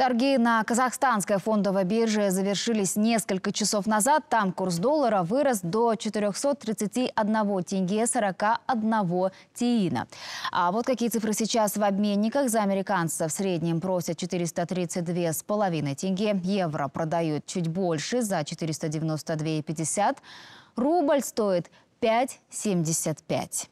Торги на казахстанской фондовой бирже завершились несколько часов назад. Там курс доллара вырос до 431 тенге 41 тиина. А вот какие цифры сейчас в обменниках. За американца в среднем просят 432,5 тенге. Евро продают чуть больше за 492,50. Рубль стоит 5,75.